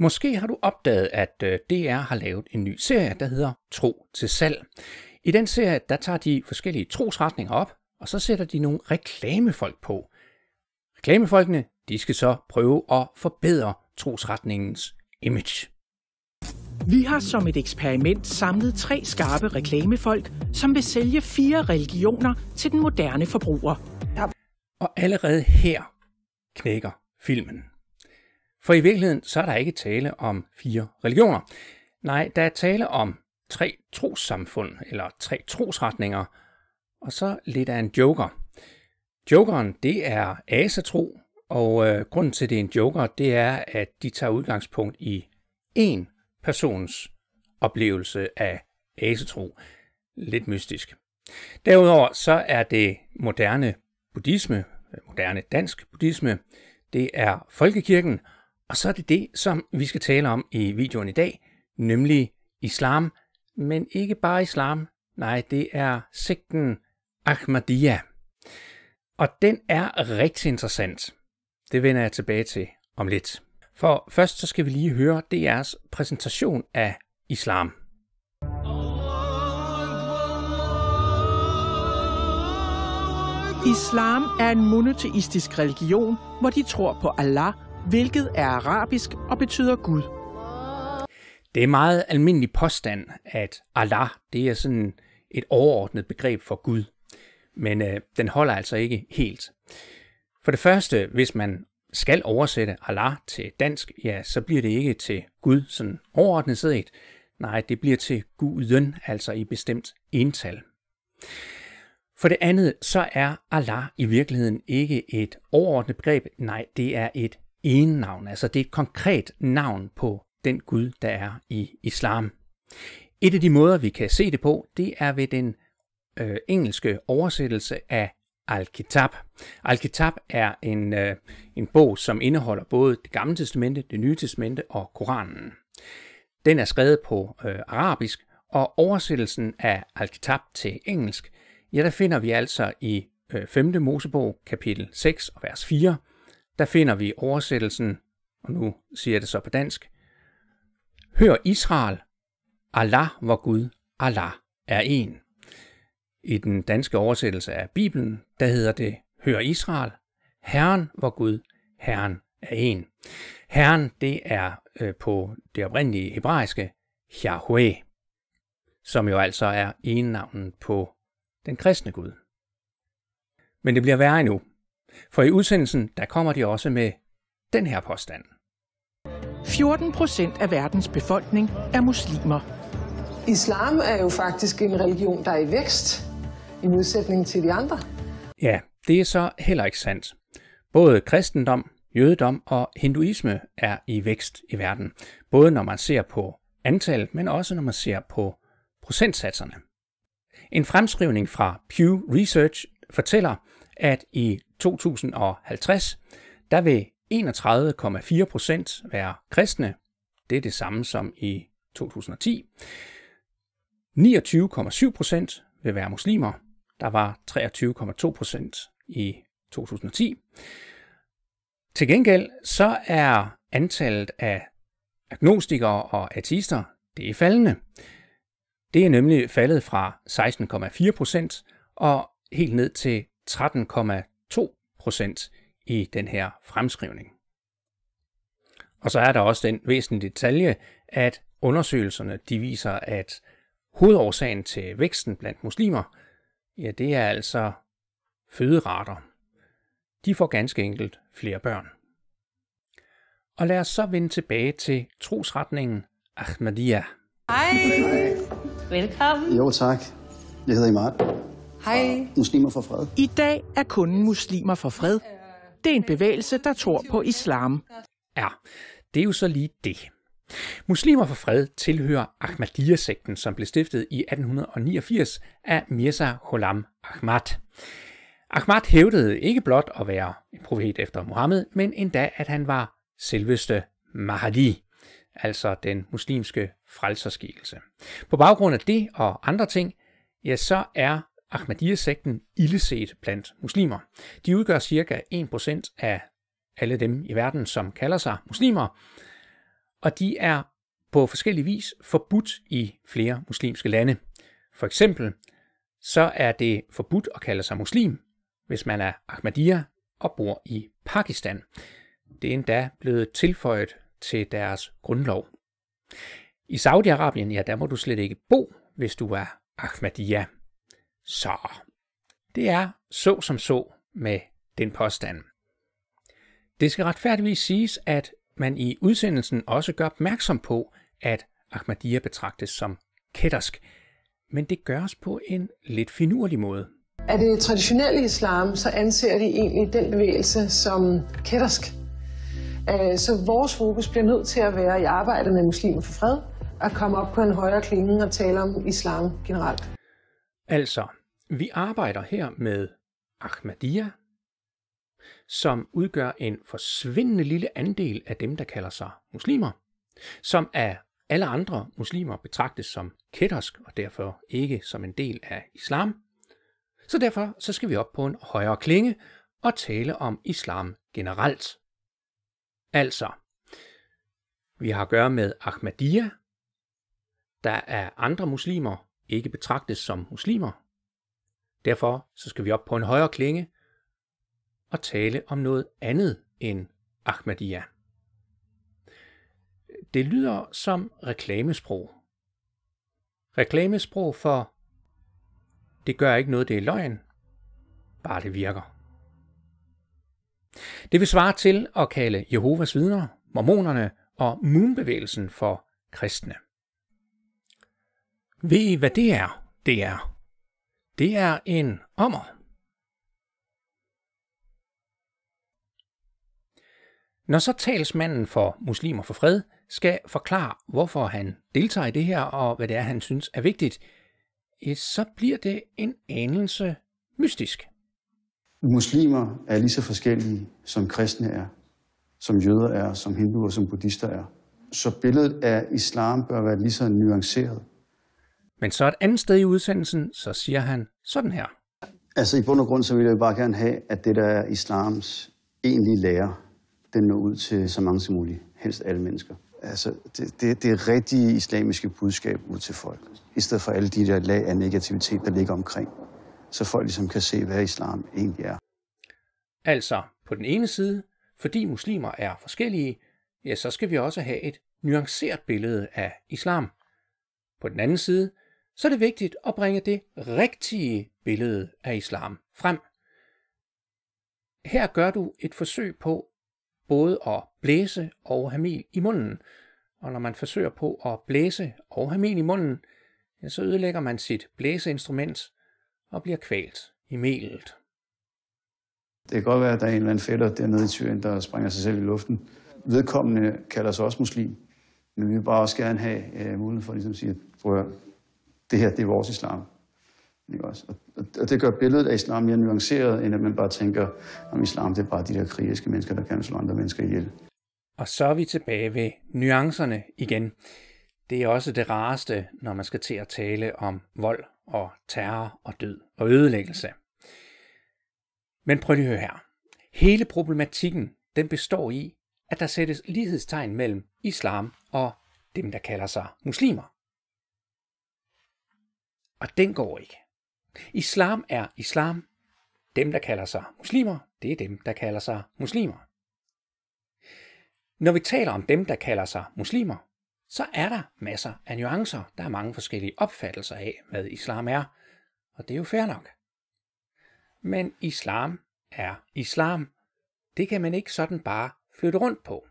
Måske har du opdaget, at øh, DR har lavet en ny serie, der hedder Tro til salg. I den serie, der tager de forskellige trosretninger op, og så sætter de nogle reklamefolk på. Reklamefolkene, de skal så prøve at forbedre trosretningens image. Vi har som et eksperiment samlet tre skarpe reklamefolk, som vil sælge fire religioner til den moderne forbruger. Og allerede her knækker filmen. For i virkeligheden så er der ikke tale om fire religioner. Nej, der er tale om tre trossamfund, eller tre trosretninger, og så lidt af en joker. Jokeren, det er asatro, og øh, grunden til, at det er en joker, det er, at de tager udgangspunkt i en persons oplevelse af asetro. Lidt mystisk. Derudover så er det moderne buddhisme, moderne dansk buddhisme, det er folkekirken, og så er det det, som vi skal tale om i videoen i dag, nemlig islam, men ikke bare islam, nej, det er sekten Ahmadiyya. Og den er rigtig interessant. Det vender jeg tilbage til om lidt. For først så skal vi lige høre DR's præsentation af islam. Islam er en monoteistisk religion, hvor de tror på Allah hvilket er arabisk og betyder Gud. Det er meget almindelig påstand, at Allah det er sådan et overordnet begreb for Gud, men øh, den holder altså ikke helt. For det første, hvis man skal oversætte Allah til dansk, ja, så bliver det ikke til Gud sådan overordnet set. Nej, det bliver til guden, altså i bestemt ental. For det andet, så er Allah i virkeligheden ikke et overordnet begreb. Nej, det er et ene navn. Altså det er et konkret navn på den Gud, der er i islam. Et af de måder, vi kan se det på, det er ved den øh, engelske oversættelse af Al-Kitab. Al-Kitab er en, øh, en bog, som indeholder både det gamle testamente, det nye testamente og Koranen. Den er skrevet på øh, arabisk, og oversættelsen af Al-Kitab til engelsk, ja, der finder vi altså i øh, 5. Mosebog, kapitel 6 vers 4, der finder vi oversættelsen, og nu siger jeg det så på dansk, Hør Israel, Allah hvor Gud, Allah er en. I den danske oversættelse af Bibelen, der hedder det, Hør Israel, Herren hvor Gud, Herren er en. Herren, det er øh, på det oprindelige hebraiske Yahweh, som jo altså er navnet på den kristne Gud. Men det bliver værre endnu. For i udsendelsen, der kommer de også med den her påstand. 14 procent af verdens befolkning er muslimer. Islam er jo faktisk en religion, der er i vækst, i modsætning til de andre. Ja, det er så heller ikke sandt. Både kristendom, jødedom og hinduisme er i vækst i verden. Både når man ser på antallet, men også når man ser på procentsatserne. En fremskrivning fra Pew Research fortæller, at i 2050, der vil 31,4 procent være kristne. Det er det samme som i 2010. 29,7 procent vil være muslimer. Der var 23,2 procent i 2010. Til gengæld så er antallet af agnostikere og ateister, det er faldende. Det er nemlig faldet fra 16,4 procent og helt ned til 13,2 procent i den her fremskrivning. Og så er der også den væsentlige detalje, at undersøgelserne de viser, at hovedårsagen til væksten blandt muslimer, ja det er altså føderater. De får ganske enkelt flere børn. Og lad os så vende tilbage til trosretningen Ahmadiyya. Hej. Velkommen. Jo tak. Jeg hedder Imad. Hej. Muslimer for fred. I dag er kunden Muslimer for fred. Det er en bevægelse, der tror på islam. Ja, det er jo så lige det. Muslimer for fred tilhører Ahmadiyya-sekten, som blev stiftet i 1889 af Mirza Ghulam Ahmad. Ahmad hævdede ikke blot at være en profet efter Mohammed, men endda at han var selveste Mahdi, altså den muslimske frelserskikkelse. På baggrund af det og andre ting, ja, så er Ahmadiyya-sekten illeset blandt muslimer. De udgør ca. 1% af alle dem i verden, som kalder sig muslimer, og de er på forskellig vis forbudt i flere muslimske lande. For eksempel så er det forbudt at kalde sig muslim, hvis man er Ahmadiyya og bor i Pakistan. Det er endda blevet tilføjet til deres grundlov. I Saudi-Arabien, ja, der må du slet ikke bo, hvis du er Ahmadiyya. Så det er så som så med den påstand. Det skal retfærdigvis siges, at man i udsendelsen også gør opmærksom på, at Ahmadiyya betragtes som kættersk, men det gøres på en lidt finurlig måde. Er det traditionelle islam, så anser de egentlig den bevægelse som kættersk. Øh, så vores fokus bliver nødt til at være i arbejdet med muslimer for fred, at komme op på en højere klinge og tale om islam generelt. Altså, vi arbejder her med Ahmadiyya, som udgør en forsvindende lille andel af dem, der kalder sig muslimer, som af alle andre muslimer betragtes som kættersk og derfor ikke som en del af islam. Så derfor så skal vi op på en højere klinge og tale om islam generelt. Altså, vi har at gøre med Ahmadiyya, der er andre muslimer, ikke betragtes som muslimer. Derfor så skal vi op på en højere klinge og tale om noget andet end Ahmadiyya. Det lyder som reklamesprog. Reklamesprog for det gør ikke noget, det er løgn, bare det virker. Det vil svare til at kalde Jehovas vidner, mormonerne og moonbevægelsen for kristne. Ved I, hvad det er? Det er. Det er en ommer. Når så talsmanden for Muslimer for Fred skal forklare, hvorfor han deltager i det her, og hvad det er, han synes er vigtigt, så bliver det en anelse mystisk. Muslimer er lige så forskellige, som kristne er, som jøder er, som hinduer, som buddhister er. Så billedet af islam bør være lige så nuanceret. Men så et andet sted i udsendelsen, så siger han sådan her. Altså i bund og grund, så vil jeg bare gerne have, at det, der er islams egentlige lære, den når ud til så mange som muligt, helst alle mennesker. Altså det, det, det rigtige islamiske budskab ud til folk, i stedet for alle de der lag af negativitet, der ligger omkring, så folk ligesom kan se, hvad islam egentlig er. Altså, på den ene side, fordi muslimer er forskellige, ja, så skal vi også have et nuanceret billede af islam. På den anden side, så er det vigtigt at bringe det rigtige billede af islam frem. Her gør du et forsøg på både at blæse og have mel i munden. Og når man forsøger på at blæse og have mel i munden, ja, så ødelægger man sit blæseinstrument og bliver kvalt i melet. Det kan godt være, at der er en eller anden fætter dernede i Syrien, der springer sig selv i luften. Vedkommende kalder sig også muslim, men vi vil bare også gerne have øh, muligheden for ligesom at sige, at det her, det er vores islam. Ikke også? Og, og det gør billedet af islam mere nuanceret, end at man bare tænker, om islam det er bare de der krigeriske mennesker, der kan slå andre mennesker ihjel. Og så er vi tilbage ved nuancerne igen. Det er også det rareste, når man skal til at tale om vold og terror og død og ødelæggelse. Men prøv lige at høre her. Hele problematikken, den består i, at der sættes lighedstegn mellem islam og dem, der kalder sig muslimer. Og den går ikke. Islam er islam. Dem, der kalder sig muslimer, det er dem, der kalder sig muslimer. Når vi taler om dem, der kalder sig muslimer, så er der masser af nuancer. Der er mange forskellige opfattelser af, hvad islam er, og det er jo fair nok. Men islam er islam. Det kan man ikke sådan bare flytte rundt på.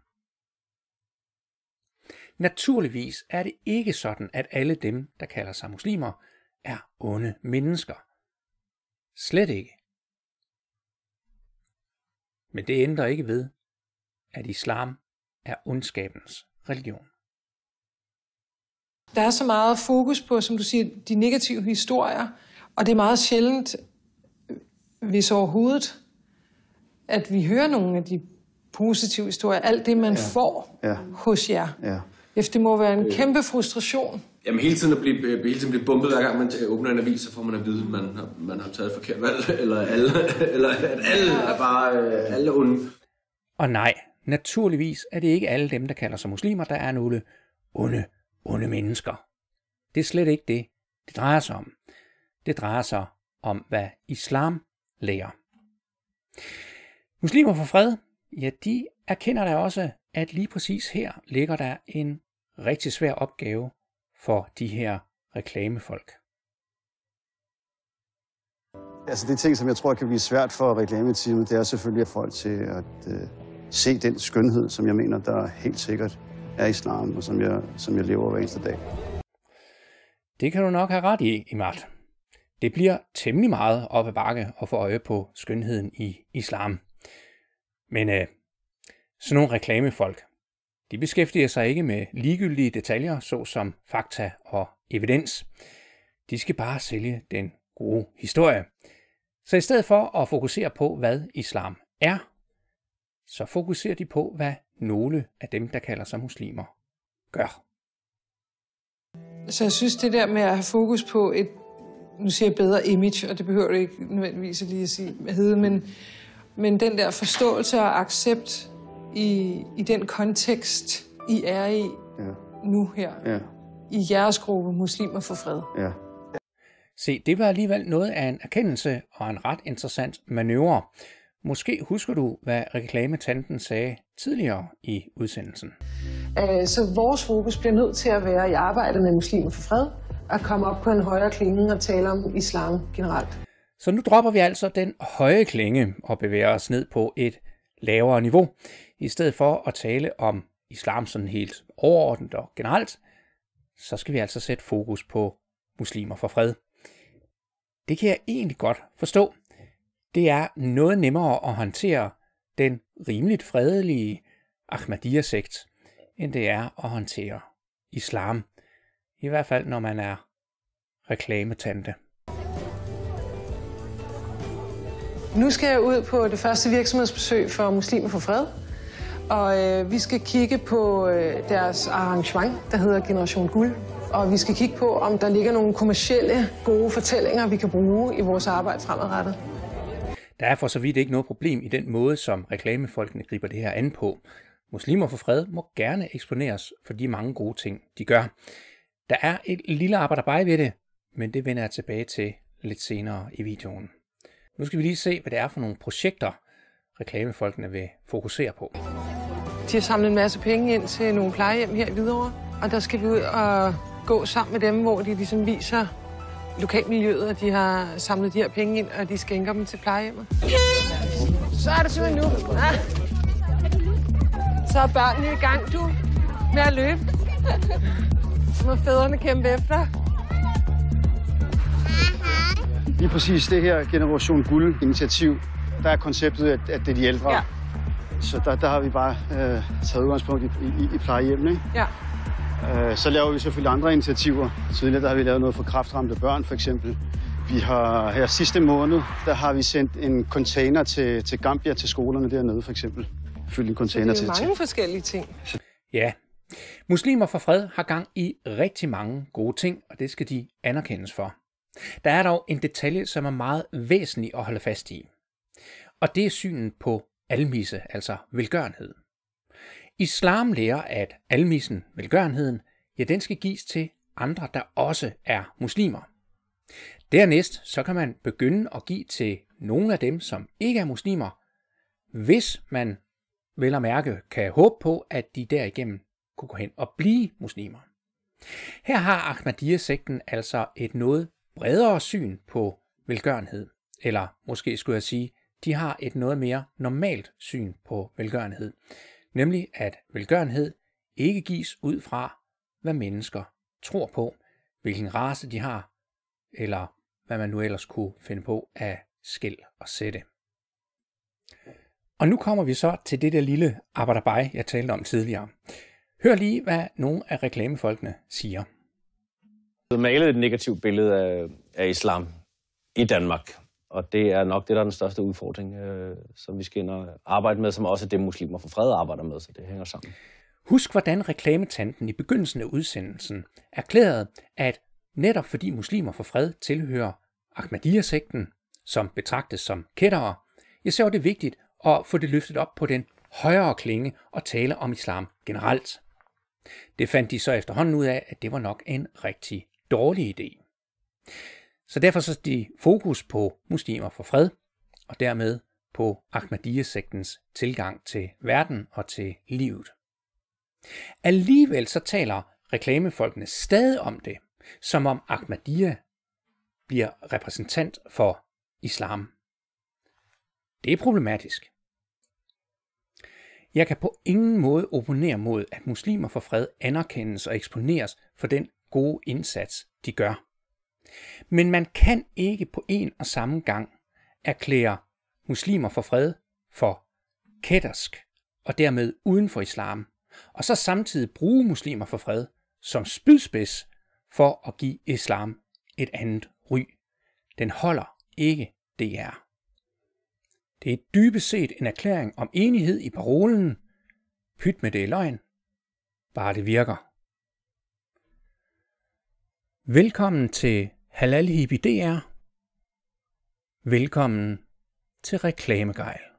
Naturligvis er det ikke sådan, at alle dem, der kalder sig muslimer, er onde mennesker. Slet ikke. Men det ændrer ikke ved, at islam er ondskabens religion. Der er så meget fokus på, som du siger, de negative historier, og det er meget sjældent, hvis overhovedet, at vi hører nogle af de positive historier. Alt det, man ja. får ja. hos jer. Ja. Det må være en øh, kæmpe frustration. Jamen hele tiden at blive, øh, hele tiden blive bumpet, hver gang man åbner en avis, så får man at vide, at man har, man har taget et forkert valg, eller, alle, eller at alle er bare øh, alle onde. Og nej, naturligvis er det ikke alle dem, der kalder sig muslimer, der er nogle onde, onde mennesker. Det er slet ikke det, det drejer sig om. Det drejer sig om, hvad islam lærer. Muslimer for fred, ja, de erkender da også, at lige præcis her ligger der en rigtig svær opgave for de her reklamefolk. Altså det ting, som jeg tror kan blive svært for reklameteamet, det er selvfølgelig at folk til at øh, se den skønhed, som jeg mener, der helt sikkert er islam, og som jeg, som jeg lever hver eneste dag. Det kan du nok have ret i, Imart. Det bliver temmelig meget op ad bakke at få øje på skønheden i islam. Men øh, sådan nogle reklamefolk, de beskæftiger sig ikke med ligegyldige detaljer, såsom fakta og evidens. De skal bare sælge den gode historie. Så i stedet for at fokusere på, hvad islam er, så fokuserer de på, hvad nogle af dem, der kalder sig muslimer, gør. Så altså, jeg synes, det der med at have fokus på et, nu siger jeg bedre image, og det behøver du ikke nødvendigvis lige at sige, hedder, men, men den der forståelse og accept i, i den kontekst, I er i ja. nu her. Ja. I jeres gruppe Muslimer for Fred. Ja. Se, det var alligevel noget af en erkendelse og en ret interessant manøvre. Måske husker du, hvad reklametanten sagde tidligere i udsendelsen. Øh, så vores fokus bliver nødt til at være i arbejde med muslimer for fred, at komme op på en højere klinge og tale om islam generelt. Så nu dropper vi altså den høje klinge og bevæger os ned på et lavere niveau. I stedet for at tale om islam sådan helt overordnet og generelt, så skal vi altså sætte fokus på muslimer for fred. Det kan jeg egentlig godt forstå. Det er noget nemmere at håndtere den rimeligt fredelige Ahmadiyya-sekt, end det er at håndtere islam. I hvert fald når man er reklametante. Nu skal jeg ud på det første virksomhedsbesøg for Muslimer for Fred, og øh, vi skal kigge på øh, deres arrangement, der hedder Generation Guld. Og vi skal kigge på, om der ligger nogle kommercielle gode fortællinger, vi kan bruge i vores arbejde fremadrettet. Der er for så vidt ikke noget problem i den måde, som reklamefolkene griber det her an på. Muslimer for fred må gerne eksponeres for de mange gode ting, de gør. Der er et lille arbejde ved det, men det vender jeg tilbage til lidt senere i videoen. Nu skal vi lige se, hvad det er for nogle projekter, reklamefolkene vil fokusere på. De har samlet en masse penge ind til nogle plejehjem her i Hvidovre, og der skal vi ud og gå sammen med dem, hvor de ligesom viser lokalmiljøet, og de har samlet de her penge ind, og de skænker dem til plejehjemmet. Så er det simpelthen nu. Ja. Så er børnene i gang, du, med at løbe. Så må fædrene kæmpe efter. Lige præcis det her Generation Guld-initiativ, der er konceptet, at, at det er de ældre, ja. Så der, der har vi bare øh, taget udgangspunkt i, i, i plejehjemmet. Ikke? Ja. Øh, så laver vi selvfølgelig andre initiativer. Tidligere der har vi lavet noget for kraftramte børn, for eksempel. Vi har her sidste måned, der har vi sendt en container til, til Gambia, til skolerne dernede, for eksempel. Fyldt en container til. det er mange til. forskellige ting. Ja. Muslimer for fred har gang i rigtig mange gode ting, og det skal de anerkendes for. Der er dog en detalje, som er meget væsentlig at holde fast i. Og det er synen på almisse, altså velgørenhed. Islam lærer, at almissen, velgørenheden, ja, den skal gives til andre, der også er muslimer. Dernæst så kan man begynde at give til nogle af dem, som ikke er muslimer, hvis man vel at mærke kan håbe på, at de derigennem kunne gå hen og blive muslimer. Her har Ahmadiyya-sekten altså et noget bredere syn på velgørenhed, eller måske skulle jeg sige de har et noget mere normalt syn på velgørenhed, nemlig at velgørenhed ikke gives ud fra, hvad mennesker tror på, hvilken race de har, eller hvad man nu ellers kunne finde på af skæld og sætte. Og nu kommer vi så til det der lille arbejderbej, jeg talte om tidligere. Hør lige, hvad nogle af reklamefolkene siger. Du malede et negativt billede af, af islam i Danmark og det er nok det, der er den største udfordring, øh, som vi skal ind og arbejde med, som også er det, muslimer for fred arbejder med, så det hænger sammen. Husk, hvordan reklametanten i begyndelsen af udsendelsen erklærede, at netop fordi muslimer for fred tilhører Ahmadiyya-sekten, som betragtes som kættere, ja, så er det vigtigt at få det løftet op på den højere klinge og tale om islam generelt. Det fandt de så efterhånden ud af, at det var nok en rigtig dårlig idé. Så derfor så de fokus på muslimer for fred, og dermed på Ahmadiyya-sektens tilgang til verden og til livet. Alligevel så taler reklamefolkene stadig om det, som om Ahmadiyya bliver repræsentant for islam. Det er problematisk. Jeg kan på ingen måde opponere mod, at muslimer for fred anerkendes og eksponeres for den gode indsats, de gør. Men man kan ikke på en og samme gang erklære muslimer for fred for kættersk og dermed uden for islam, og så samtidig bruge muslimer for fred som spydspids for at give islam et andet ry. Den holder ikke er. Det er dybest set en erklæring om enighed i parolen, pyt med det i løgn, bare det virker. Velkommen til Halal Hippie DR. Velkommen til Reklamegejl.